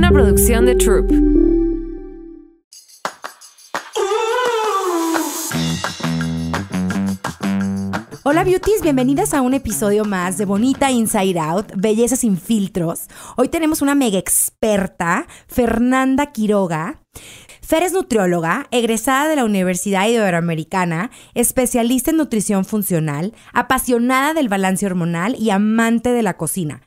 una producción de Troop. Hola beauties, bienvenidas a un episodio más de Bonita Inside Out, Belleza sin filtros. Hoy tenemos una mega experta, Fernanda Quiroga. Fer es nutrióloga, egresada de la Universidad Iberoamericana, especialista en nutrición funcional, apasionada del balance hormonal y amante de la cocina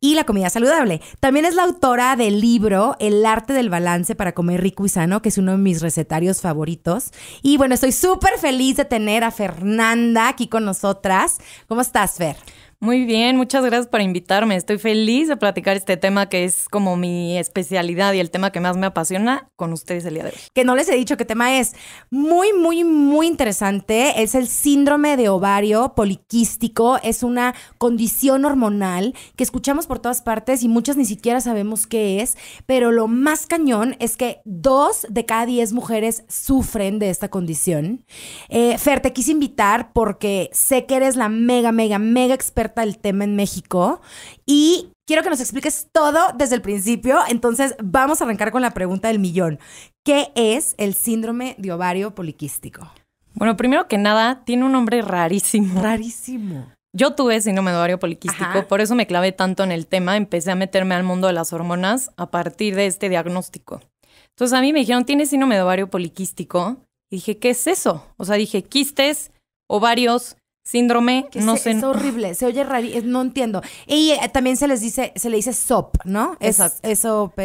y la comida saludable. También es la autora del libro El arte del balance para comer rico y sano, que es uno de mis recetarios favoritos. Y bueno, estoy súper feliz de tener a Fernanda aquí con nosotras. ¿Cómo estás, Fer? Muy bien, muchas gracias por invitarme. Estoy feliz de platicar este tema que es como mi especialidad y el tema que más me apasiona con ustedes el día de hoy. Que no les he dicho qué tema es. Muy, muy, muy interesante. Es el síndrome de ovario poliquístico. Es una condición hormonal que escuchamos por todas partes y muchas ni siquiera sabemos qué es. Pero lo más cañón es que dos de cada diez mujeres sufren de esta condición. Eh, Fer, te quise invitar porque sé que eres la mega, mega, mega experta el tema en México y quiero que nos expliques todo desde el principio. Entonces, vamos a arrancar con la pregunta del millón. ¿Qué es el síndrome de ovario poliquístico? Bueno, primero que nada, tiene un nombre rarísimo. Rarísimo. Yo tuve síndrome de ovario poliquístico, por eso me clavé tanto en el tema. Empecé a meterme al mundo de las hormonas a partir de este diagnóstico. Entonces a mí me dijeron, tienes síndrome de ovario poliquístico. Y dije, ¿qué es eso? O sea, dije, quistes, ovarios, Síndrome, que no sé. Es horrible, se oye raro, no entiendo. Y eh, también se les dice, se le dice SOP, ¿no? Exacto. SOP.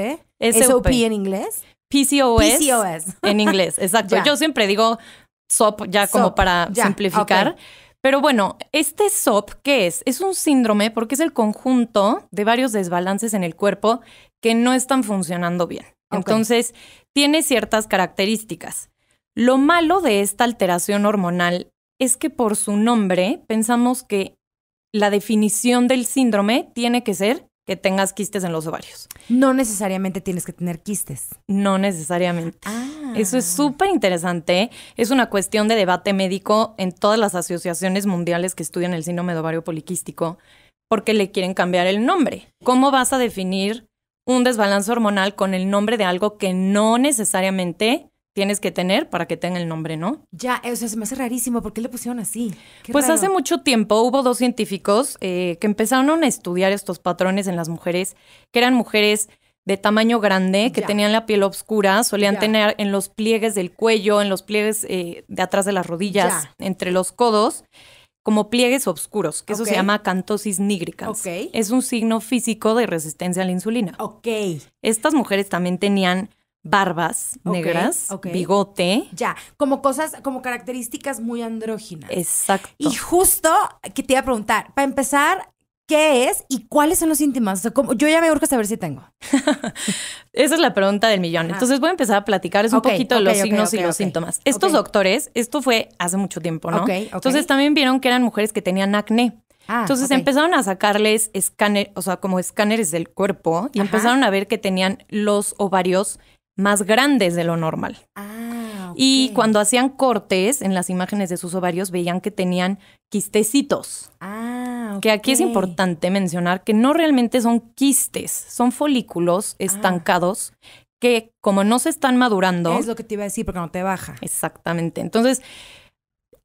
SOP en inglés. PCOS. PCOS. En inglés, exacto. Yo siempre digo SOP ya como para simplificar. Pero bueno, este SOP, ¿qué es? Es un síndrome porque es el conjunto de varios desbalances en el cuerpo que no están funcionando bien. Entonces, tiene ciertas características. Lo malo de esta alteración hormonal es que por su nombre pensamos que la definición del síndrome tiene que ser que tengas quistes en los ovarios. No necesariamente tienes que tener quistes. No necesariamente. Ah. Eso es súper interesante. Es una cuestión de debate médico en todas las asociaciones mundiales que estudian el síndrome de ovario poliquístico porque le quieren cambiar el nombre. ¿Cómo vas a definir un desbalance hormonal con el nombre de algo que no necesariamente tienes que tener para que tenga el nombre, ¿no? Ya, o sea, se me hace rarísimo. ¿Por qué le pusieron así? pues hace mucho tiempo hubo dos científicos eh, que empezaron a estudiar estos patrones en las mujeres, que eran mujeres de tamaño grande, que tenían la piel oscura, solían tener en los pliegues del cuello, en los pliegues eh, de atrás de las rodillas, entre los codos, como pliegues oscuros, que eso se llama cantosis nigricans. Ok. Es un signo físico de resistencia a la insulina. Ok. Estas mujeres también tenían barbas negras, bigote. Ya, como cosas, como características muy andróginas. Exacto. Y justo que te iba a preguntar, para empezar, ¿qué es y cuáles son los síntomas O sea, Yo ya me urge saber si tengo. Esa es la pregunta del millón. Entonces voy a empezar a platicarles un poquito los signos y los síntomas. Estos doctores, esto fue hace mucho tiempo, ¿no? Entonces también vieron que eran mujeres que tenían acné. Ah, Entonces empezaron a sacarles escáner, o sea, como escáneres del cuerpo y empezaron a ver que tenían los ovarios más grandes de lo normal. Ah, Y cuando hacían cortes en las imágenes de sus ovarios veían que tenían quistecitos. Ah, Que aquí es importante mencionar que no realmente son quistes, son folículos ah. estancados que como no se están madurando... Es lo que te iba a decir, porque no te baja. Exactamente. Entonces,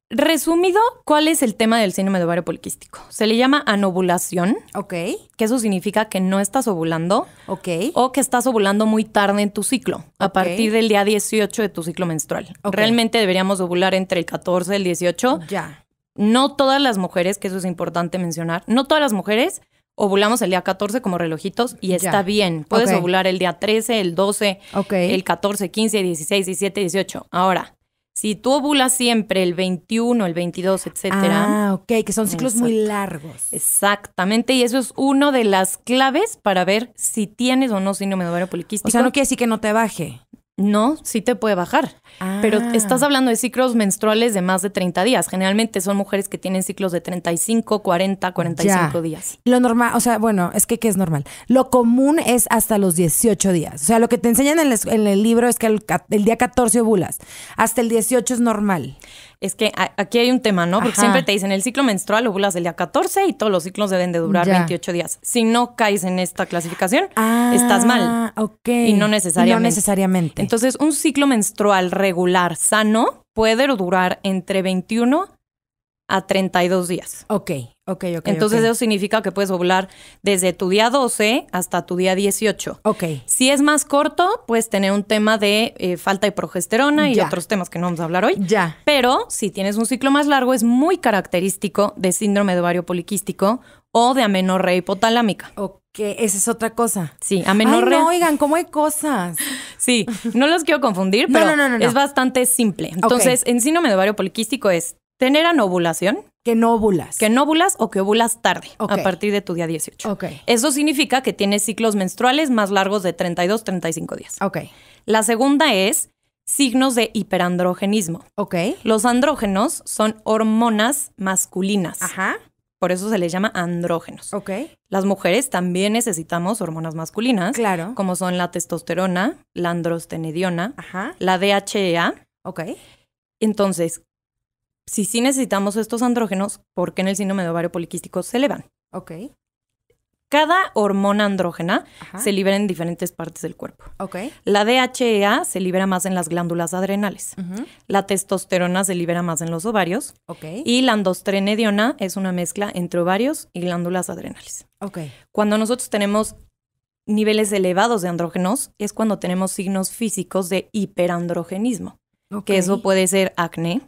Resumido, ¿cuál es el tema del síndrome de ovario poliquístico? Se le llama anovulación. Ok. Que eso significa que no estás ovulando. Ok. O que estás ovulando muy tarde en tu ciclo, a partir del día 18 de tu ciclo menstrual. Okay. Realmente deberíamos ovular entre el 14 y el 18. Ya. No todas las mujeres, que eso es importante mencionar, no todas las mujeres ovulamos el día 14 como relojitos y está bien. Puedes ovular el día 13, el 12, el 14, 15, 16, 17, 18. Ahora si tú ovulas siempre el 21, el 22, etcétera. Ah, ok, que son ciclos muy largos. Exactamente, y eso es una de las claves para ver si tienes o no síndrome de ovario poliquístico. O sea, no quiere decir que no te baje. No, sí te puede bajar. Pero ah. estás hablando de ciclos menstruales de más de 30 días. Generalmente son mujeres que tienen ciclos de 35, 40, 45 días. Lo normal, o sea, bueno, es que ¿qué es normal? Lo común es hasta los 18 días. O sea, lo que te enseñan en el, libro es que el, el día 14 ovulas. Hasta el 18 es normal es que aquí hay un tema, ¿no? Porque siempre te dicen el ciclo menstrual ovulas el día 14 y todos los ciclos deben de durar 28 días. Si no caes en esta clasificación, ah, estás mal. Ok. Y no necesariamente. No necesariamente. Entonces, un ciclo menstrual regular sano puede durar entre 21 a 32 días. Ok ok, ok. Entonces eso significa que puedes ovular desde tu día 12 hasta tu día 18. Ok. Si es más corto, puedes tener un tema de eh, falta de progesterona y otros temas que no vamos a hablar hoy. Ya. Pero si tienes un ciclo más largo, es muy característico de síndrome de ovario poliquístico o de amenorrea hipotalámica. Ok, esa es otra cosa. Sí, amenorrea. no, oigan, ¿cómo hay cosas? Sí, no los quiero confundir, pero es bastante simple. Entonces, en síndrome de ovario poliquístico es tener anovulación que no ovulas. Que no o que ovulas tarde, a partir de tu día 18. Ok. Eso significa que tienes ciclos menstruales más largos de 32, 35 días. Okay. La segunda es signos de hiperandrogenismo. Los andrógenos son hormonas masculinas. Ajá. Por eso se les llama andrógenos. Ok. Las mujeres también necesitamos hormonas masculinas. Claro. Como son la testosterona, la androstenediona, la DHEA. Ok. Entonces, si sí necesitamos estos andrógenos, ¿por qué en el síndrome de ovario poliquístico se elevan? Ok. Cada hormona andrógena se libera en diferentes partes del cuerpo. Ok. La DHEA se libera más en las glándulas adrenales. La testosterona se libera más en los ovarios. Ok. Y la endostrenediona es una mezcla entre ovarios y glándulas adrenales. Ok. Cuando nosotros tenemos niveles elevados de andrógenos, es cuando tenemos signos físicos de hiperandrogenismo. Que eso puede ser acné,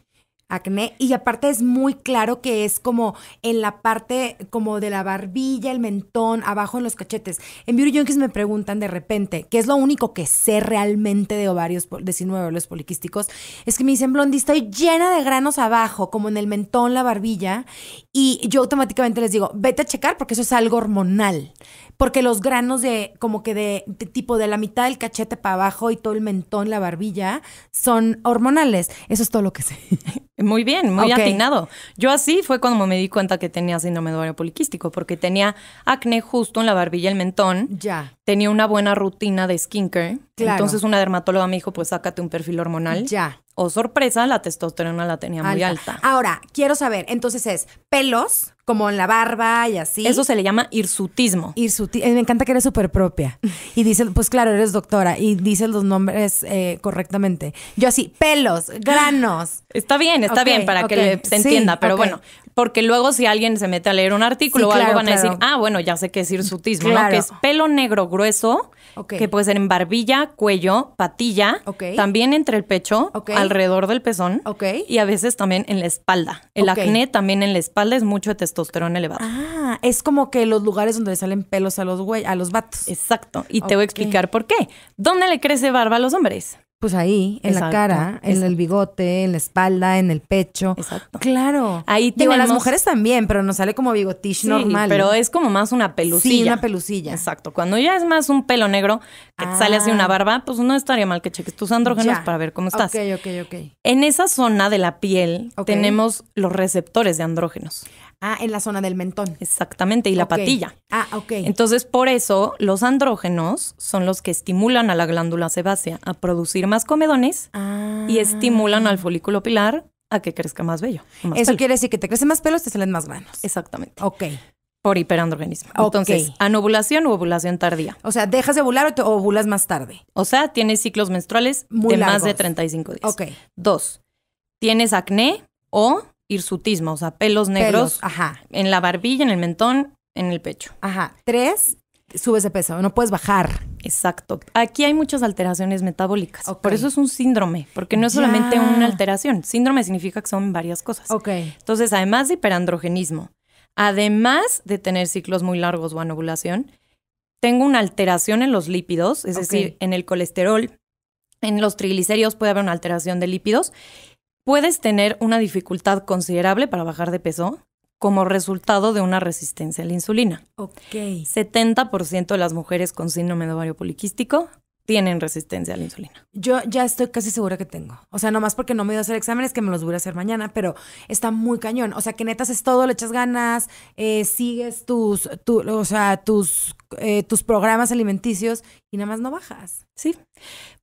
acné y aparte es muy claro que es como en la parte como de la barbilla, el mentón, abajo en los cachetes. En Beauty Junkies me preguntan de repente, que es lo único que sé realmente de ovarios, de síndrome de poliquísticos, es que me dicen, Blondie, estoy llena de granos abajo, como en el mentón, la barbilla, y yo automáticamente les digo, vete a checar porque eso es algo hormonal porque los granos de como que de, tipo de la mitad del cachete para abajo y todo el mentón, la barbilla, son hormonales. Eso es todo lo que sé. Muy bien, muy atinado. Yo así fue cuando me di cuenta que tenía síndrome de ovario poliquístico, porque tenía acné justo en la barbilla y el mentón. Ya. Tenía una buena rutina de skincare entonces una dermatóloga me dijo, pues sácate un perfil hormonal. Ya. O oh, sorpresa, la testosterona la tenía muy alta. Ahora, quiero saber, entonces es pelos, como en la barba y así. Eso se le llama hirsutismo. Hirsutismo. Eh, me encanta que eres súper propia. Y dice, pues claro, eres doctora y dice los nombres eh, correctamente. Yo así, pelos, granos. Está bien, está bien para que se entienda, pero bueno, porque luego si alguien se mete a leer un artículo o algo van a decir, ah, bueno, ya sé qué es su ¿no? Que es pelo negro grueso, que puede ser en barbilla, cuello, patilla, también entre el pecho, alrededor del pezón y a veces también en la espalda. El acné también en la espalda es mucho de testosterona elevado. Ah, es como que los lugares donde salen pelos a los güey, a los vatos. Exacto, y te voy a explicar por qué. ¿Dónde le crece barba a los hombres? Pues ahí, en la cara, en el bigote, en la espalda, en el pecho. Exacto. Claro. Ahí tenemos... las mujeres también, pero nos sale como bigotish normal. pero es como más una pelucilla. Sí, una pelucilla. Exacto. Cuando ya es más un pelo negro que te sale así una ah. barba, pues no estaría mal que cheques tus andrógenos para ver cómo estás. Ok, ok, ok. En esa zona de la piel tenemos los receptores de andrógenos. Ah, en la zona del mentón. Exactamente, y la patilla. Ah, ok. Entonces, por eso los andrógenos son los que estimulan a la glándula sebácea a producir más comedones y ah. estimulan al folículo pilar a que crezca más bello. eso quiere decir que te crecen más pelos, te salen más granos. Exactamente. Ok. Por hiperandrogenismo. Entonces, anovulación o ovulación tardía. O sea, dejas de ovular o te ovulas más tarde. O sea, tienes ciclos menstruales de más de 35 días. Ok. Dos, tienes acné o Irsutismo, o sea, pelos negros ajá. en la barbilla, en el mentón, en el pecho. Ajá. Tres, subes de peso, no puedes bajar. Exacto. Aquí hay muchas alteraciones metabólicas. Por eso es un síndrome, porque no es solamente una alteración. Síndrome significa que son varias cosas. Ok. Entonces, además de hiperandrogenismo, además de tener ciclos muy largos o anovulación, tengo una alteración en los lípidos, es decir, en el colesterol, en los triglicéridos puede haber una alteración de lípidos puedes tener una dificultad considerable para bajar de peso como resultado de una resistencia a la insulina. Ok. 70% de las mujeres con síndrome de ovario poliquístico tienen resistencia a la insulina. Yo ya estoy casi segura que tengo. O sea, nomás porque no me ido a hacer exámenes, que me los voy a hacer mañana, pero está muy cañón. O sea, que netas es todo, le echas ganas, eh, sigues tus, o tus, eh, tus programas alimenticios y nada más no bajas. Sí.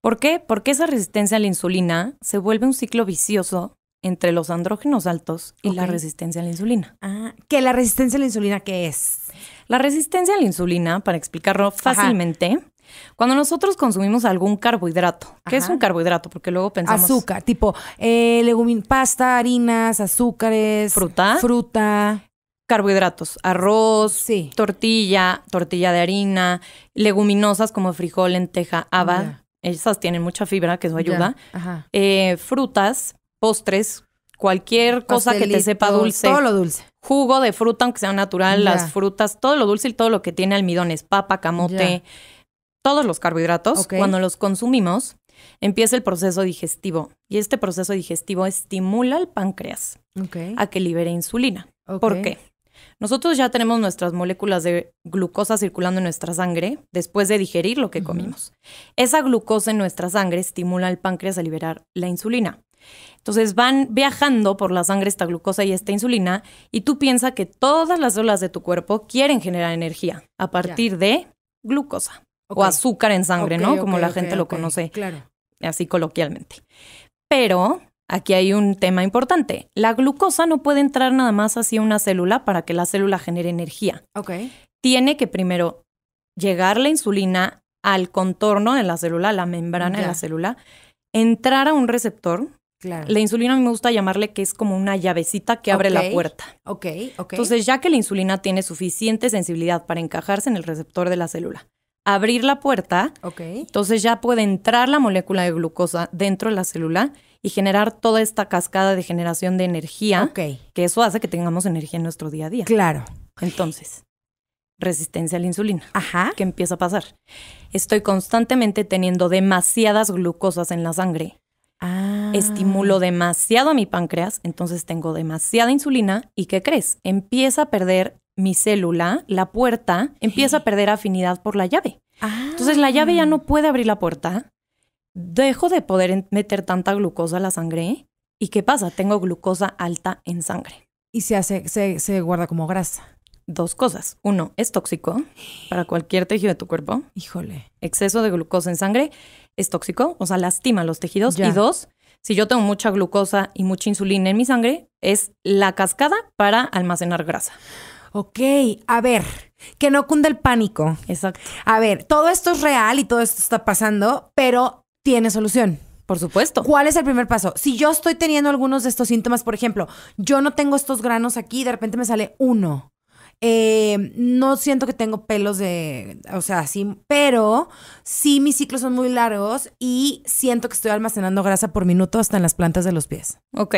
¿Por qué? Porque esa resistencia a la insulina se vuelve un ciclo vicioso entre los andrógenos altos y la resistencia a la insulina. Ah, ¿que la resistencia a la insulina qué es? La resistencia a la insulina, para explicarlo fácilmente, cuando nosotros consumimos algún carbohidrato, ¿qué es un carbohidrato? Porque luego pensamos... Azúcar, tipo eh, pasta, harinas, azúcares... Fruta. Fruta. Carbohidratos, arroz, tortilla, tortilla de harina, leguminosas como frijol, lenteja, haba, esas tienen mucha fibra, que eso ayuda. Eh, frutas, postres, cualquier cosa que te sepa dulce. Todo lo dulce. Jugo de fruta, aunque sea natural, las frutas, todo lo dulce y todo lo que tiene almidones, papa, camote, todos los carbohidratos, cuando los consumimos, empieza el proceso digestivo. Y este proceso digestivo estimula al páncreas a que libere insulina. ¿Por qué? Nosotros ya tenemos nuestras moléculas de glucosa circulando en nuestra sangre después de digerir lo que comimos. Esa glucosa en nuestra sangre estimula al páncreas a liberar la insulina. Entonces van viajando por la sangre esta glucosa y esta insulina y tú piensas que todas las células de tu cuerpo quieren generar energía a partir de glucosa o azúcar en sangre, ¿no? Como la gente lo conoce claro. así coloquialmente. Pero Aquí hay un tema importante. La glucosa no puede entrar nada más hacia una célula para que la célula genere energía. Ok. Tiene que primero llegar la insulina al contorno de la célula, a la membrana de la célula, entrar a un receptor. La insulina a mí me gusta llamarle que es como una llavecita que abre la puerta. Ok, Entonces, ya que la insulina tiene suficiente sensibilidad para encajarse en el receptor de la célula, abrir la puerta, entonces ya puede entrar la molécula de glucosa dentro de la célula y generar toda esta cascada de generación de energía, que eso hace que tengamos energía en nuestro día a día. Claro. Entonces, resistencia a la insulina. Ajá. ¿Qué empieza a pasar? Estoy constantemente teniendo demasiadas glucosas en la sangre. Ah. Estimulo demasiado a mi páncreas, entonces tengo demasiada insulina y ¿qué crees? Empieza a perder mi célula, la puerta, empieza a perder afinidad por la llave. Ah. Entonces la llave ya no puede abrir la puerta dejo de poder meter tanta glucosa a la sangre. ¿Y qué pasa? Tengo glucosa alta en sangre. Y se hace, se, guarda como grasa. Dos cosas. Uno, es tóxico para cualquier tejido de tu cuerpo. Híjole. Exceso de glucosa en sangre es tóxico, o sea, lastima los tejidos. Y dos, si yo tengo mucha glucosa y mucha insulina en mi sangre, es la cascada para almacenar grasa. Ok, a ver, que no cunda el pánico. Exacto. A ver, todo esto es real y todo esto está pasando, pero tiene solución. Por supuesto. ¿Cuál es el primer paso? Si yo estoy teniendo algunos de estos síntomas, por ejemplo, yo no tengo estos granos aquí, de repente me sale uno. Eh, no siento que tengo pelos de, o sea, sí, pero sí mis ciclos son muy largos y siento que estoy almacenando grasa por minuto hasta en las plantas de los pies. Ok.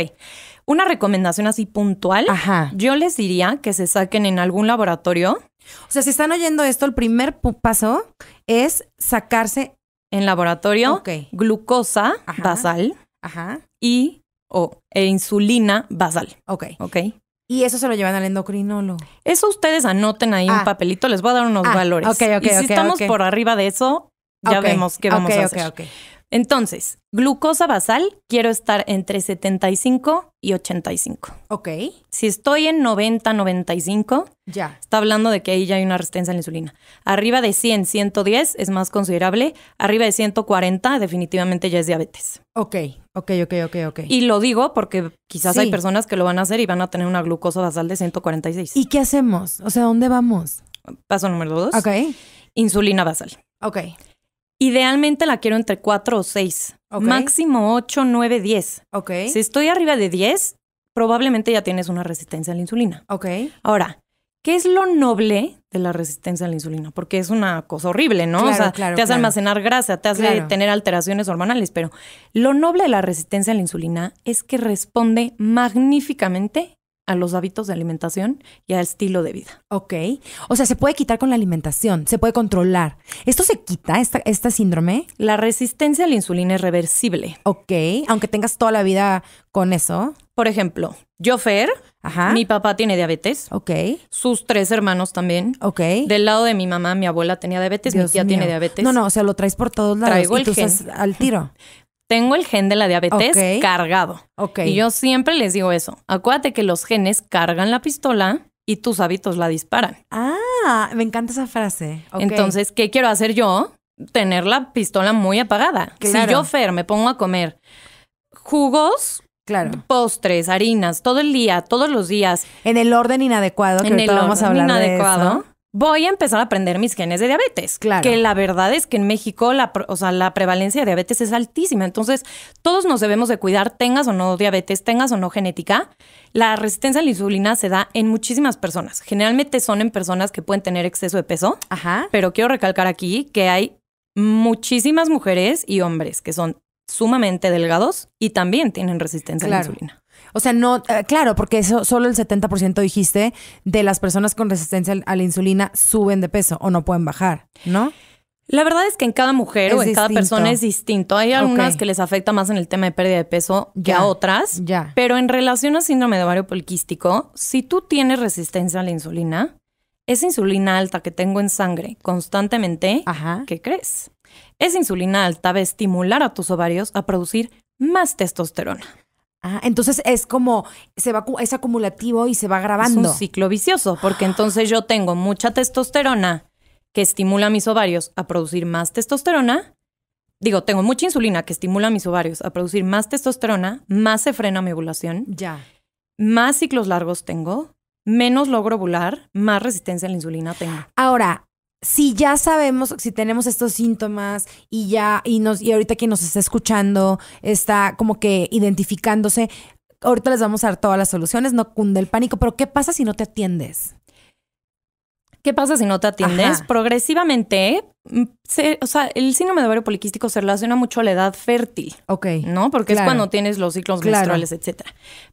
Una recomendación así puntual. Ajá. Yo les diría que se saquen en algún laboratorio. O sea, si están oyendo esto, el primer paso es sacarse en laboratorio glucosa basal y o, e insulina basal. Ok. Ok. Y eso se lo llevan al endocrinólogo. Eso ustedes anoten ahí un ah. papelito, les voy a dar unos ah, valores. y si estamos por arriba de eso, ya vemos qué vamos a hacer. Entonces, glucosa basal, quiero estar entre 75 y 85. Ok. Si estoy en 90, 95, ya. Está hablando de que ahí ya hay una resistencia a la insulina. Arriba de 100, 110 es más considerable. Arriba de 140 definitivamente ya es diabetes. Ok, ok, ok, ok, ok. Y lo digo porque quizás hay personas que lo van a hacer y van a tener una glucosa basal de 146. ¿Y qué hacemos? O sea, ¿dónde vamos? Paso número dos. Ok. Insulina basal. Ok. Idealmente la quiero entre 4 o 6. Máximo 8, 9, 10. Ok. Si estoy arriba de 10, probablemente ya tienes una resistencia a la insulina. Ok. Ahora, ¿qué es lo noble de la resistencia a la insulina? Porque es una cosa horrible, ¿no? o sea, te hace almacenar grasa, te hace tener alteraciones hormonales, pero lo noble de la resistencia a la insulina es que responde magníficamente a los hábitos de alimentación y al estilo de vida. Ok. O sea, se puede quitar con la alimentación, se puede controlar. ¿Esto se quita, esta, síndrome? La resistencia a la insulina es reversible. Ok. Aunque tengas toda la vida con eso. Por ejemplo, yo, Fer, mi papá tiene diabetes. Ok. Sus tres hermanos también. Ok. Del lado de mi mamá, mi abuela tenía diabetes, mi tía tiene diabetes. No, no, o sea, lo traes por todos lados. Traigo al tiro. tengo el gen de la diabetes cargado. Y yo siempre les digo eso. Acuérdate que los genes cargan la pistola y tus hábitos la disparan. Ah, me encanta esa frase. Entonces, ¿qué quiero hacer yo? Tener la pistola muy apagada. Si yo, Fer, me pongo a comer jugos, claro. postres, harinas, todo el día, todos los días. En el orden inadecuado, que en el vamos orden a hablar inadecuado. De voy a empezar a aprender mis genes de diabetes. Claro. Que la verdad es que en México la, o sea, la prevalencia de diabetes es altísima. Entonces, todos nos debemos de cuidar, tengas o no diabetes, tengas o no genética. La resistencia a la insulina se da en muchísimas personas. Generalmente son en personas que pueden tener exceso de peso. Ajá. Pero quiero recalcar aquí que hay muchísimas mujeres y hombres que son sumamente delgados y también tienen resistencia a la insulina. O sea, no, eh, claro, porque eso, solo el 70% dijiste de las personas con resistencia a la insulina suben de peso o no pueden bajar, ¿no? La verdad es que en cada mujer o en cada persona es distinto. Hay algunas que les afecta más en el tema de pérdida de peso que a otras. Pero en relación a síndrome de ovario poliquístico, si tú tienes resistencia a la insulina, esa insulina alta que tengo en sangre constantemente, ¿qué crees? Esa insulina alta va a estimular a tus ovarios a producir más testosterona. Ah, entonces es como, se va, es acumulativo y se va grabando. Es un ciclo vicioso, porque entonces yo tengo mucha testosterona que estimula mis ovarios a producir más testosterona. Digo, tengo mucha insulina que estimula mis ovarios a producir más testosterona, más se frena mi ovulación. Ya. Más ciclos largos tengo, menos logro ovular, más resistencia a la insulina tengo. Ahora, si ya sabemos, si tenemos estos síntomas y ya, y nos, y ahorita quien nos está escuchando está como que identificándose, ahorita les vamos a dar todas las soluciones, no cunde el pánico, pero ¿qué pasa si no te atiendes? ¿Qué pasa si no te atiendes? Progresivamente, mm, o sea, el síndrome de ovario poliquístico se relaciona mucho a la edad fértil. Ok. ¿No? Porque es cuando tienes los ciclos menstruales, etc.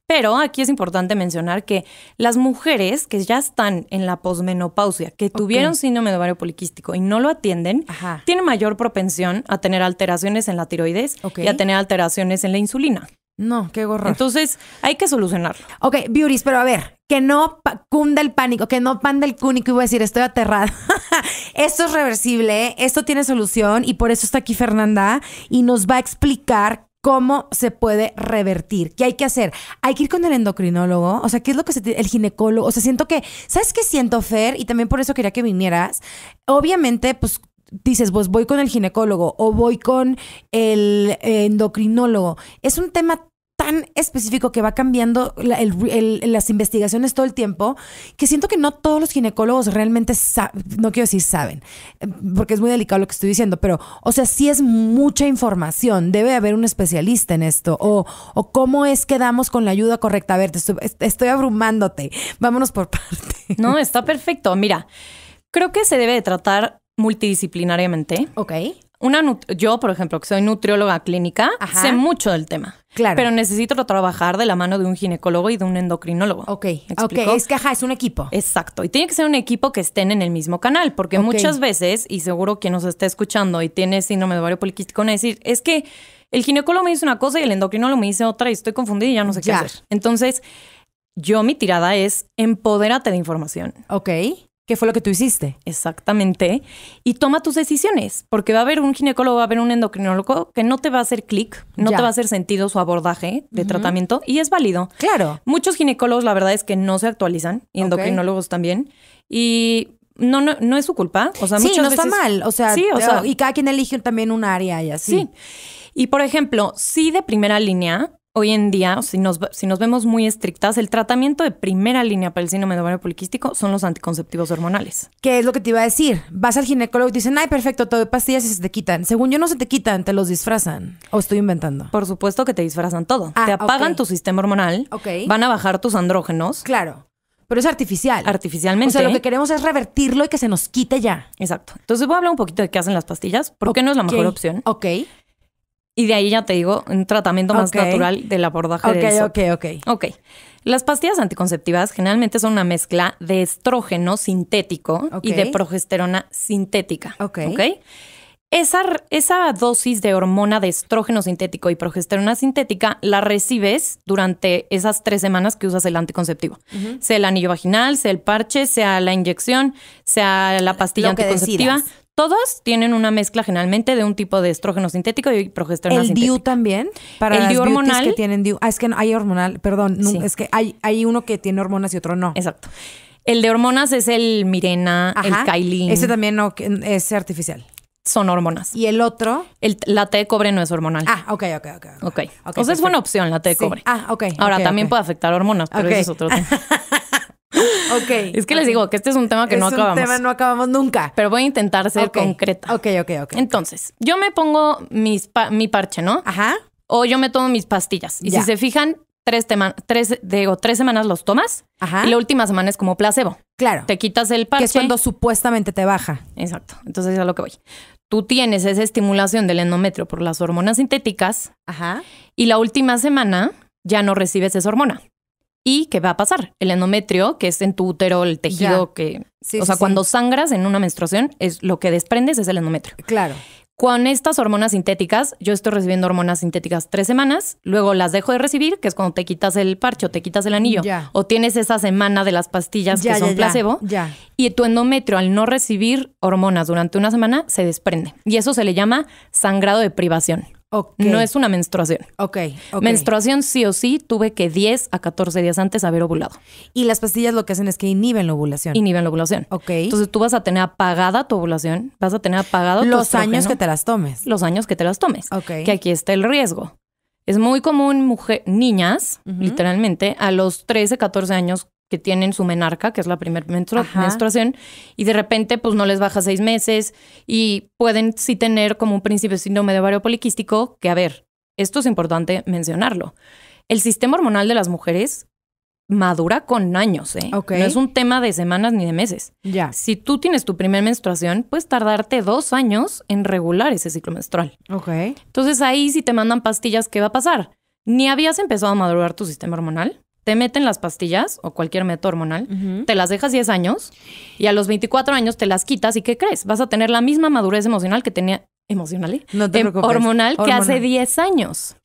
Pero aquí es importante mencionar que las mujeres que ya están en la posmenopausia, que tuvieron síndrome de ovario poliquístico y no lo atienden, tienen mayor propensión a tener alteraciones en la tiroides y a tener alteraciones en la insulina. No, qué gorra Entonces, hay que solucionarlo. Ok, beauties, pero a ver, que no cunda el pánico, que no panda el cúnico y voy a decir, estoy aterrada. esto es reversible, ¿eh? esto tiene solución y por eso está aquí Fernanda y nos va a explicar cómo se puede revertir. ¿Qué hay que hacer? Hay que ir con el endocrinólogo, o sea, ¿qué es lo que se tiene? El ginecólogo, o sea, siento que, ¿sabes qué siento, Fer? Y también por eso quería que vinieras. Obviamente, pues dices, pues voy con el ginecólogo o voy con el eh, endocrinólogo. Es un tema tan específico que va cambiando las investigaciones todo el tiempo que siento que no todos los ginecólogos realmente saben, no quiero decir saben, em, porque es muy delicado lo que estoy diciendo, pero o sea, si es mucha información, debe haber un especialista en esto, o, o cómo es que damos con la ayuda correcta. A ver, estoy, abrumándote, vámonos por parte. No, está perfecto, mira. Creo que se debe tratar multidisciplinariamente. Ok una yo, por ejemplo, que soy nutrióloga clínica, sé mucho del tema. Claro. Pero necesito trabajar de la mano de un ginecólogo y de un endocrinólogo. Ok. Ok, es que ajá, es un equipo. Exacto. Y tiene que ser un equipo que estén en el mismo canal, porque muchas veces, y seguro quien nos está escuchando y tiene síndrome de ovario poliquístico, van decir, es que el ginecólogo me dice una cosa y el endocrinólogo me dice otra y estoy confundida y ya no sé qué hacer. Entonces, yo mi tirada es empodérate de información. Ok. ¿Qué fue lo que tú hiciste. Exactamente. Y toma tus decisiones, porque va a haber un ginecólogo, va a haber un endocrinólogo que no te va a hacer clic, no te va a hacer sentido su abordaje de tratamiento y es válido. Claro. Muchos ginecólogos, la verdad es que no se actualizan, y endocrinólogos también. Y no, no, no es su culpa. O sea, sí, no está mal. O sea, sí, o y cada quien elige también un área y así. Sí. Y por ejemplo, si de primera línea, hoy en día, si nos, si nos vemos muy estrictas, el tratamiento de primera línea para el síndrome de ovario poliquístico son los anticonceptivos hormonales. ¿Qué es lo que te iba a decir? Vas al ginecólogo y te dicen, ay, perfecto, todo de pastillas y se te quitan. Según yo, no se te quitan, te los disfrazan. ¿O estoy inventando? Por supuesto que te disfrazan todo. Ah, te apagan tu sistema hormonal, Ok. van a bajar tus andrógenos. Claro. Pero es artificial. Artificialmente. O sea, lo que queremos es revertirlo y que se nos quite ya. Exacto. Entonces voy a hablar un poquito de qué hacen las pastillas, porque qué no es la mejor opción. Ok. Y de ahí ya te digo, un tratamiento más natural del abordaje de eso. Ok, ok, ok. Ok. Las pastillas anticonceptivas generalmente son una mezcla de estrógeno sintético y de progesterona sintética. Ok. Esa, esa, dosis de hormona de estrógeno sintético y progesterona sintética la recibes durante esas tres semanas que usas el anticonceptivo. Sea el anillo vaginal, sea el parche, sea la inyección, sea la pastilla anticonceptiva. Todos tienen una mezcla generalmente de un tipo de estrógeno sintético y progesterona sintética. ¿El DIU también? el DIU hormonal. que tienen DIU. Ah, es que no, hay hormonal, perdón. Es que hay, hay uno que tiene hormonas y otro no. Exacto. El de hormonas es el Mirena, el Kailin. Ese también es artificial. Son hormonas. ¿Y el otro? El, la T de cobre no es hormonal. Ah, ok, ok, ok. okay o sea, es buena opción la T de cobre. Ah, ok. Ahora, también puede afectar hormonas, pero eso es otro tema. ok. Es que les digo que este es un tema que no acabamos. Es un tema no acabamos nunca. Pero voy a intentar ser concreta. Ok, ok, ok. Entonces, yo me pongo mi parche, ¿no? Ajá. O yo me tomo mis pastillas. Y si se fijan, tres, tres, digo, tres semanas los tomas Ajá. y la última semana es como placebo. Claro. Te quitas el parche. Que es cuando supuestamente te baja. Exacto. Entonces es a lo que voy. Tú tienes esa estimulación del endometrio por las hormonas sintéticas Ajá. y la última semana ya no recibes esa hormona. ¿Y qué va a pasar? El endometrio, que es en tu útero el tejido que... o sea, cuando sangras en una menstruación, es lo que desprendes es el endometrio. Claro. Con estas hormonas sintéticas, yo estoy recibiendo hormonas sintéticas tres semanas, luego las dejo de recibir, que es cuando te quitas el parcho, te quitas el anillo, o tienes esa semana de las pastillas que son placebo, y tu endometrio al no recibir hormonas durante una semana se desprende. Y eso se le llama sangrado de privación. No es una menstruación. ok. Menstruación sí o sí tuve que 10 a 14 días antes haber ovulado. Y las pastillas lo que hacen es que inhiben la ovulación. Inhiben la ovulación. Ok. Entonces tú vas a tener apagada tu ovulación, vas a tener apagado Los años que te las tomes. Los años que te las tomes. Ok. Que aquí está el riesgo. Es muy común niñas, literalmente, a los 13, 14 años tienen su menarca, que es la primera menstruación, y de repente pues no les baja seis meses y pueden sí tener como un principio síndrome de ovario poliquístico, que a ver, esto es importante mencionarlo. El sistema hormonal de las mujeres madura con años, ¿eh? No es un tema de semanas ni de meses. Si tú tienes tu primera menstruación, puedes tardarte dos años en regular ese ciclo menstrual. Ok. Entonces ahí si te mandan pastillas, ¿qué va a pasar? Ni habías empezado a madurar tu sistema hormonal, te meten las pastillas o cualquier método hormonal, te las dejas 10 años y a los 24 años te las quitas y ¿qué crees? Vas a tener la misma madurez emocional que tenía emocional, ¿eh? no hormonal, em, hormonal que hace 10 años.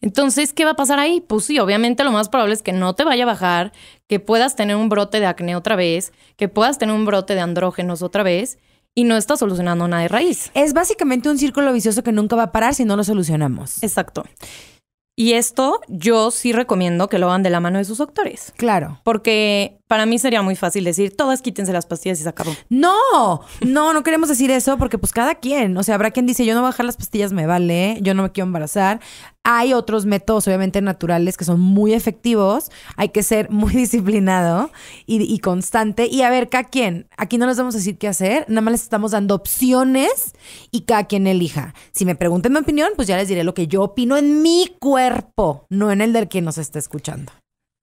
Entonces, ¿qué va a pasar ahí? Pues sí, obviamente lo más probable es que no te vaya a bajar, que puedas tener un brote de acné otra vez, que puedas tener un brote de andrógenos otra vez y no estás solucionando nada de raíz. Es básicamente un círculo vicioso que nunca va a parar si no lo solucionamos. Exacto. Y esto yo sí recomiendo que lo hagan de la mano de sus doctores. Claro. Porque para mí sería muy fácil decir, todas quítense las pastillas y se acabó. No, no, no queremos decir eso porque pues cada quien, o sea, habrá quien dice, yo no voy a las pastillas, me vale, yo no me quiero embarazar. Hay otros métodos, obviamente, naturales que son muy efectivos, hay que ser muy disciplinado y, y constante. Y a ver, cada quien, aquí no les vamos a decir qué hacer, nada más les estamos dando opciones y cada quien elija. Si me preguntan mi opinión, pues ya les diré lo que yo opino en mi cuerpo, no en el del que nos está escuchando.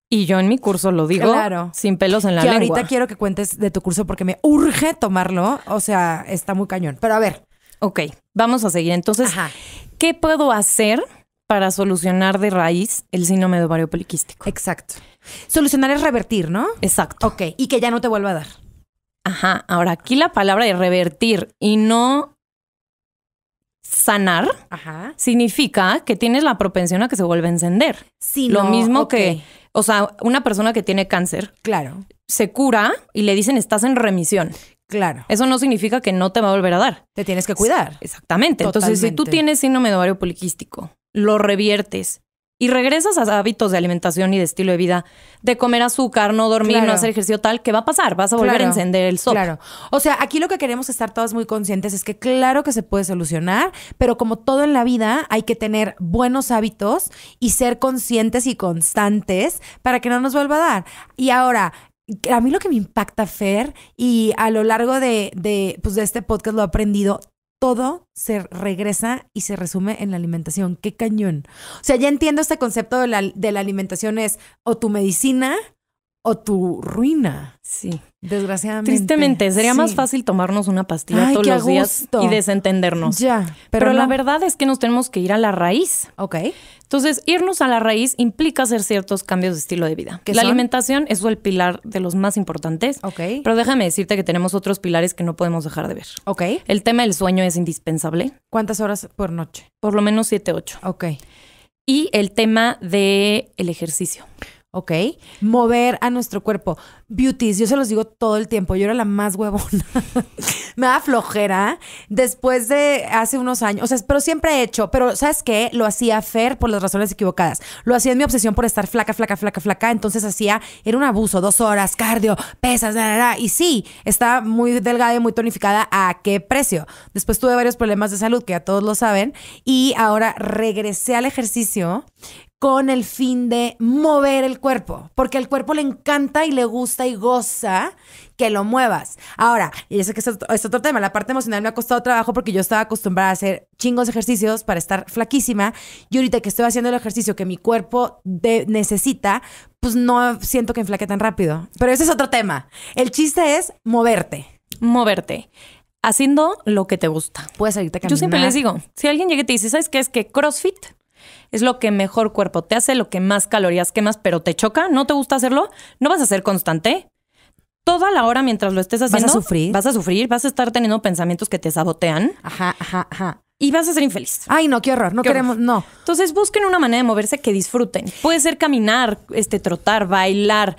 Y yo en mi curso lo digo sin pelos en la que Ahorita quiero que cuentes de tu curso porque me urge tomarlo. O sea, está muy cañón. Pero a ver. Ok, vamos a seguir. Entonces, ¿qué puedo hacer para solucionar de raíz el síndrome de ovario poliquístico? Exacto. Solucionar es revertir, ¿no? Exacto. Ok, y que ya no te vuelva a dar. Ajá, ahora aquí la palabra de revertir y no sanar significa que tienes la propensión a que se vuelva a encender. Sí, Lo mismo que o sea, una persona que tiene cáncer. Claro. Se cura y le dicen estás en remisión. Claro. Eso no significa que no te va a volver a dar. Te tienes que cuidar. Exactamente. Entonces, si tú tienes síndrome de ovario poliquístico, lo reviertes y regresas a hábitos de alimentación y de estilo de vida, de comer azúcar, no dormir, no hacer ejercicio tal, ¿qué va a pasar? Vas a volver a encender el sol. Claro. O sea, aquí lo que queremos estar todas muy conscientes es que claro que se puede solucionar, pero como todo en la vida, hay que tener buenos hábitos y ser conscientes y constantes para que no nos vuelva a dar. Y ahora, a mí lo que me impacta, Fer, y a lo largo de, de, pues, de este podcast lo he aprendido todo se regresa y se resume en la alimentación. Qué cañón. O sea, ya entiendo este concepto de la, de la alimentación es o tu medicina o tu ruina. Sí. Desgraciadamente. Tristemente, sería más fácil tomarnos una pastilla todos los días y desentendernos. Ya. Pero, la verdad es que nos tenemos que ir a la raíz. Ok. Entonces, irnos a la raíz implica hacer ciertos cambios de estilo de vida. La alimentación es el pilar de los más importantes. Ok. Pero déjame decirte que tenemos otros pilares que no podemos dejar de ver. Ok. El tema del sueño es indispensable. ¿Cuántas horas por noche? Por lo menos 7, 8. Ok. Y el tema del el ejercicio. ¿ok? Mover a nuestro cuerpo. Beauties, yo se los digo todo el tiempo, yo era la más huevona. me da flojera después de hace unos años, o sea, pero siempre he hecho, pero ¿sabes qué? Lo hacía Fer por las razones equivocadas. Lo hacía en mi obsesión por estar flaca, flaca, flaca, flaca, entonces hacía, era un abuso, dos horas, cardio, pesas, da, y sí, estaba muy delgada y muy tonificada, ¿a qué precio? Después tuve varios problemas de salud, que ya todos lo saben, y ahora regresé al ejercicio con el fin de mover el cuerpo, porque al cuerpo le encanta y le gusta y goza que lo muevas. Ahora, y eso que es otro, tema, la parte emocional me ha costado trabajo porque yo estaba acostumbrada a hacer chingos ejercicios para estar flaquísima y ahorita que estoy haciendo el ejercicio que mi cuerpo necesita, pues no siento que enflaque tan rápido. Pero ese es otro tema. El chiste es moverte. Moverte haciendo lo que te gusta. Puedes salirte a Yo siempre les digo, si alguien llega y te dice, ¿sabes qué? Es que CrossFit es lo que mejor cuerpo te hace, lo que más calorías quemas, pero te choca, no te gusta hacerlo, no vas a ser constante. Toda la hora mientras lo estés haciendo. Vas a sufrir. Vas a estar teniendo pensamientos que te sabotean. Ajá, ajá, y vas a ser infeliz. Ay, no, quiero horror, no queremos, no. Entonces busquen una manera de moverse que disfruten. Puede ser caminar, este, trotar, bailar,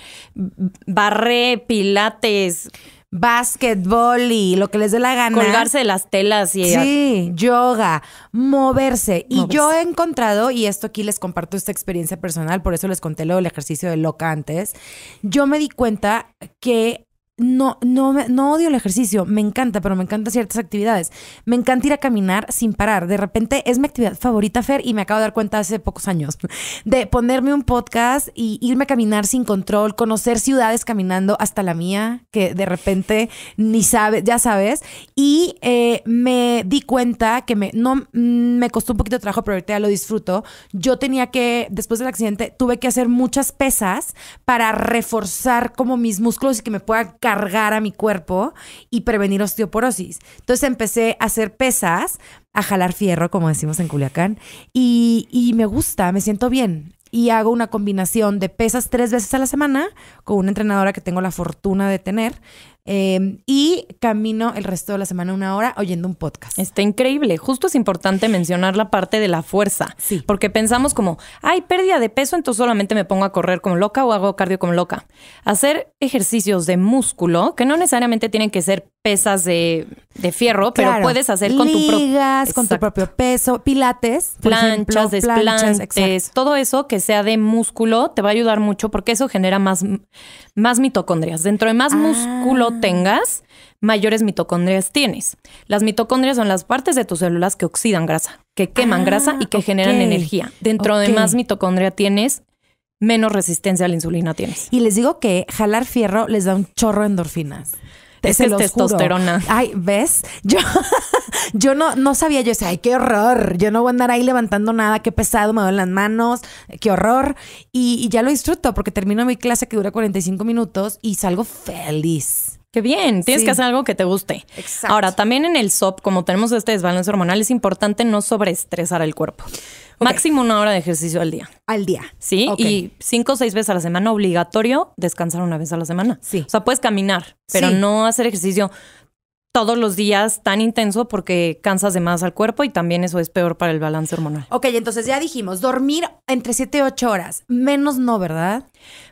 barré, pilates, ...basketball y lo que les dé la gana. Colgarse las telas y sí, yoga, moverse. Y yo he encontrado, y esto aquí les comparto esta experiencia personal, por eso les conté lo del ejercicio de loca antes, yo me di cuenta que no, no, no odio el ejercicio, me encanta, pero me encantan ciertas actividades. Me encanta ir a caminar sin parar. De repente es mi actividad favorita, Fer, y me acabo de dar cuenta hace pocos años, de ponerme un podcast y irme a caminar sin control, conocer ciudades caminando hasta la mía, que de repente ni sabes, ya sabes. Y eh, me di cuenta que me, no, mm, me costó un poquito de trabajo, pero ahorita lo disfruto. Yo tenía que, después del accidente, tuve que hacer muchas pesas para reforzar como mis músculos y que me pueda cargar a mi cuerpo y prevenir osteoporosis. Entonces empecé a hacer pesas, a jalar fierro, como decimos en Culiacán, y, me gusta, me siento bien y hago una combinación de pesas tres veces a la semana con una entrenadora que tengo la fortuna de tener, Em, y camino el resto de la semana una hora oyendo un podcast. Está increíble. Justo es importante mencionar la parte de la fuerza. Sí. Porque pensamos como, hay pérdida de peso, entonces solamente me pongo a correr como loca o hago cardio como loca. Hacer ejercicios de músculo, que no necesariamente tienen que ser pesas de, fierro, pero puedes hacer con tu propio con tu propio peso, pilates, planchas, ejemplo, todo eso que sea de músculo te va a ayudar mucho porque eso genera más más mitocondrias. Dentro de más ah. músculo tengas, mayores mitocondrias tienes. Las mitocondrias son las partes de tus células que oxidan grasa, que queman ah, grasa y que generan energía. Dentro de más mitocondria tienes, menos resistencia a la insulina tienes. Y les digo que jalar fierro les da un chorro de endorfinas es el testosterona. Ay, ¿ves? Yo, yo no, no sabía, yo decía, ay, qué horror, yo no voy a andar ahí levantando nada, qué pesado, me duelen las manos, qué horror. Y, ya lo disfruto porque termino mi clase que dura 45 minutos y salgo feliz. Qué bien, tienes que hacer algo que te guste. Ahora, también en el SOP, como tenemos este desbalance hormonal, es importante no sobreestresar el cuerpo. Máximo una hora de ejercicio al día. Al día. Sí, y cinco o seis veces a la semana, obligatorio descansar una vez a la semana. Sí. O sea, puedes caminar, pero no hacer ejercicio todos los días tan intenso porque cansas de más al cuerpo y también eso es peor para el balance hormonal. Ok, entonces ya dijimos, dormir entre siete y ocho horas, menos no, ¿verdad?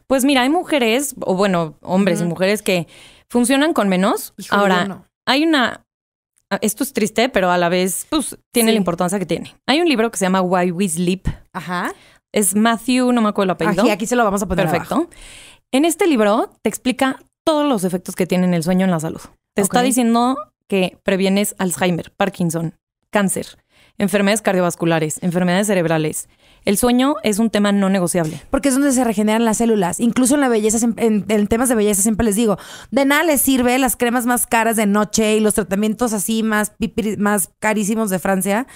Pues mira, hay mujeres, o bueno, hombres y mujeres que funcionan con menos. Ahora, no. hay una Ah, esto es triste, pero a la vez, pues, tiene la importancia que tiene. Hay un libro que se llama Why We Sleep. Ajá. Es Matthew, no me acuerdo el apellido. Aquí, aquí se lo vamos a poner. Perfecto. En este libro te explica todos los efectos que tienen el sueño en la salud. Te está diciendo que previenes Alzheimer, Parkinson, cáncer, enfermedades cardiovasculares, enfermedades cerebrales, el sueño es un tema no negociable. Porque es donde se regeneran las células. Incluso en la belleza, en, temas de belleza siempre les digo, de nada les sirve las cremas más caras de noche y los tratamientos así más, más carísimos de Francia